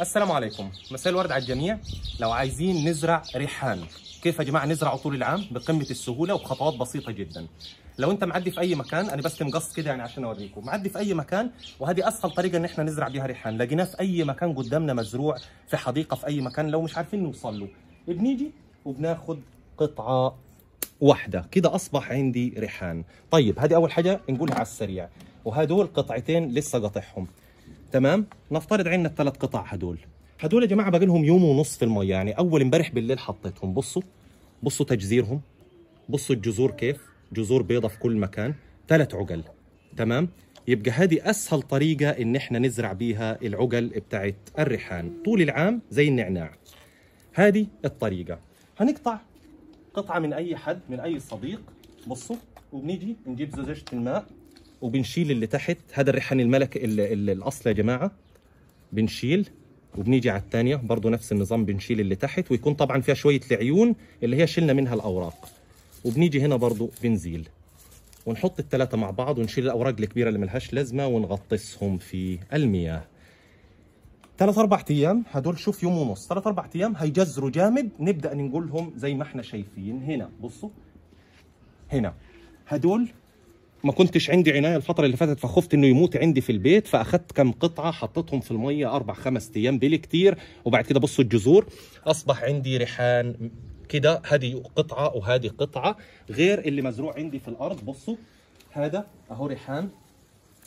السلام عليكم مساء الورد على الجميع لو عايزين نزرع ريحان كيف يا جماعه نزرعه طول العام بقمه السهوله وبخطوات بسيطه جدا لو انت معدي في اي مكان انا بس مقص كده يعني عشان اوريكم معدي في اي مكان وهذه اسهل طريقه ان احنا نزرع بيها ريحان لقيناه في اي مكان قدامنا مزروع في حديقه في اي مكان لو مش عارفين نوصل له بنيجي وبناخد قطعه واحده كده اصبح عندي ريحان طيب هذه اول حاجه نقولها على السريع وهدول قطعتين لسه قاطعهم تمام نفترض عندنا الثلاث قطع هدول هدول يا جماعه باقي لهم يوم ونص في الميه يعني اول امبارح بالليل حطيتهم بصوا بصوا تجزيرهم بصوا الجذور كيف جذور بيضة في كل مكان ثلاث عقل تمام يبقى هذه اسهل طريقه ان احنا نزرع بيها العقل بتاعت الريحان طول العام زي النعناع هذه الطريقه هنقطع قطعه من اي حد من اي صديق بصوا وبنيجي نجيب زجاجه الماء وبنشيل اللي تحت هذا الريحان الملك الاصل يا جماعه بنشيل وبنيجي على الثانيه برضه نفس النظام بنشيل اللي تحت ويكون طبعا فيها شويه العيون اللي هي شلنا منها الاوراق وبنيجي هنا برضه بنزيل ونحط الثلاثه مع بعض ونشيل الاوراق الكبيره اللي ملهاش لازمه ونغطسهم في المياه ثلاث اربع ايام هدول شوف يوم ونص ثلاث اربع ايام هيجزروا جامد نبدا ننقلهم زي ما احنا شايفين هنا بصوا هنا هدول ما كنتش عندي عنايه الفتره اللي فاتت فخفت انه يموت عندي في البيت فاخذت كم قطعه حطيتهم في الميه اربع خمس ايام بالكتير وبعد كده بصوا الجذور اصبح عندي ريحان كده هذه قطعه وهذه قطعه غير اللي مزروع عندي في الارض بصوا هذا اهو ريحان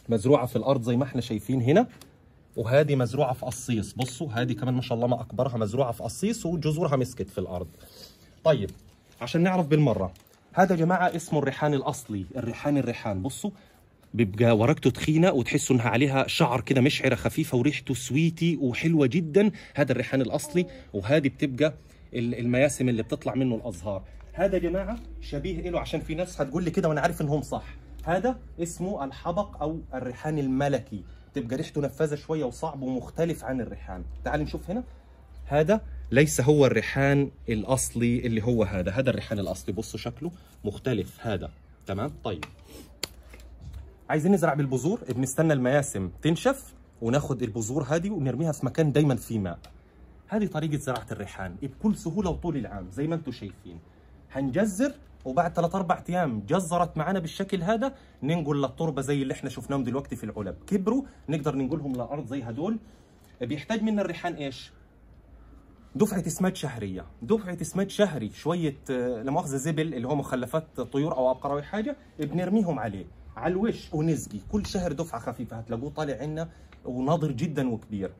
مزروعه في الارض زي ما احنا شايفين هنا وهذه مزروعه في قصيص بصوا هذه كمان ما شاء الله ما اكبرها مزروعه في قصيص وجذورها مسكت في الارض طيب عشان نعرف بالمره هذا يا جماعه اسمه الريحان الاصلي الريحان الريحان بصوا بيبقى ورقته تخينه وتحسوا انها عليها شعر كده مشعره خفيفه وريحته سويتي وحلوه جدا هذا الريحان الاصلي وهذه بتبقى المياسم اللي بتطلع منه الازهار هذا يا جماعه شبيه له عشان في ناس هتقول لي كده وانا عارف انهم صح هذا اسمه الحبق او الريحان الملكي تبقى ريحته نفاذه شويه وصعب ومختلف عن الريحان تعال نشوف هنا هذا ليس هو الريحان الاصلي اللي هو هذا هذا الريحان الاصلي بصوا شكله مختلف هذا تمام طيب عايزين نزرع بالبذور بنستنى المياسم تنشف وناخد البذور هذه ونرميها في مكان دايما فيه ماء هذه طريقه زراعه الريحان بكل سهوله وطول العام زي ما انتم شايفين هنجزر وبعد 3 4 ايام جزرت معانا بالشكل هذا ننقل للتربه زي اللي احنا شفناهم دلوقتي في العلب كبروا نقدر ننقلهم للارض زي هدول بيحتاج منا الريحان ايش دفعه اسمات شهريه دفعه اسمات شهري شويه آه، لمؤاخذه زبل اللي هو مخلفات طيور او ابقار او حاجه بنرميهم عليه على الوش ونسقي كل شهر دفعه خفيفه هتلاقوه طالع عنا وناضر جدا وكبير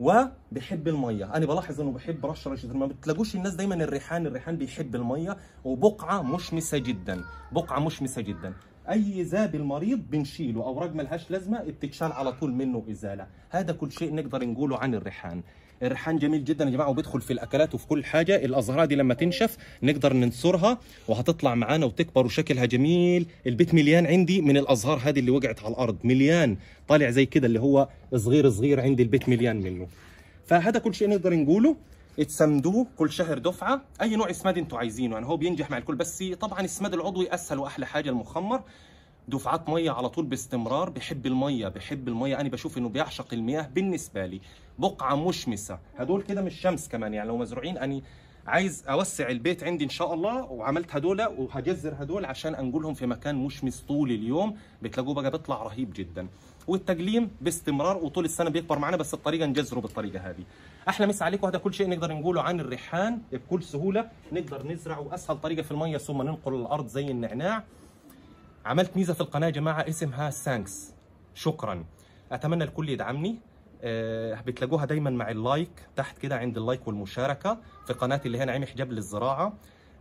وبيحب الميه انا بلاحظ انه بيحب رش رش ما بتلاقوش الناس دايما الريحان الريحان بيحب الميه وبقعه مشمسه جدا بقعه مشمسه جدا اي زابل مريض بنشيله اوراق ملهاش لازمه بتتشال على طول منه ازاله هذا كل شيء نقدر نقوله عن الريحان الريحان جميل جدا يا جماعه وبيدخل في الاكلات وفي كل حاجه الازهار دي لما تنشف نقدر ننصرها وهتطلع معانا وتكبر وشكلها جميل البيت مليان عندي من الازهار هذه اللي وقعت على الارض مليان طالع زي كده اللي هو صغير صغير عندي البيت مليان منه فهذا كل شيء نقدر نقوله تسمدوه كل شهر دفعه اي نوع اسماد انتوا عايزينه يعني هو بينجح مع الكل بس طبعا السماد العضوي اسهل واحلى حاجه المخمر دفعات ميه على طول باستمرار بحب الميه بحب الميه انا بشوف انه بيعشق المياه بالنسبه لي بقعه مشمسه هدول كده مش شمس كمان يعني لو مزروعين انا عايز اوسع البيت عندي ان شاء الله وعملت هدول وهجزر هدول عشان انقلهم في مكان مشمس طول اليوم بتلاقوه بقى بيطلع رهيب جدا والتجليم باستمرار وطول السنه بيكبر معانا بس الطريقه نجزره بالطريقه هذه احلى مسا عليكم وهذا كل شيء نقدر نقوله عن الريحان بكل سهوله نقدر نزرعه واسهل طريقه في الميه ثم ننقل الارض زي النعناع عملت ميزه في القناه يا جماعه اسمها سانكس شكرا اتمنى الكل يدعمني أه بتلاقوها دايما مع اللايك تحت كده عند اللايك والمشاركه في قناتي اللي هي نعيم حجاب للزراعه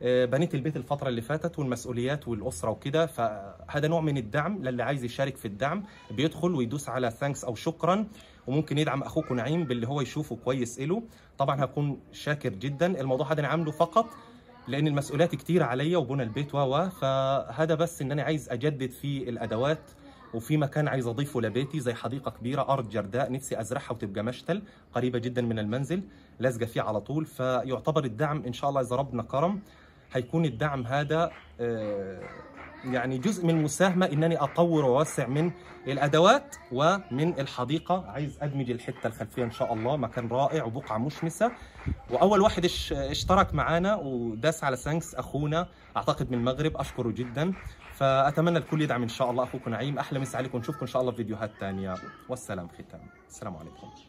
أه بنيت البيت الفتره اللي فاتت والمسؤوليات والاسره وكده فهذا نوع من الدعم للي عايز يشارك في الدعم بيدخل ويدوس على ثانكس او شكرا وممكن يدعم اخوكم نعيم باللي هو يشوفه كويس له طبعا هكون شاكر جدا الموضوع هذا انا عامله فقط لان المسؤوليات كتير عليا وبنى البيت و فهذا بس ان انا عايز اجدد في الادوات وفي مكان عايز اضيفه لبيتي زي حديقه كبيره ارض جرداء نفسي ازرعها وتبقى مشتل قريبه جدا من المنزل لازقه فيه على طول فيعتبر الدعم ان شاء الله اذا ربنا كرم هيكون الدعم هذا آه، يعني جزء من المساهمه انني اطور واوسع من الادوات ومن الحديقه عايز ادمج الحته الخلفيه ان شاء الله مكان رائع وبقعه مشمسه واول واحد اشترك معانا وداس على سانكس اخونا اعتقد من المغرب اشكره جدا فاتمنى الكل يدعم ان شاء الله اخوكم نعيم احلى مسا عليكم نشوفكم ان شاء الله في فيديوهات ثانيه والسلام ختام السلام عليكم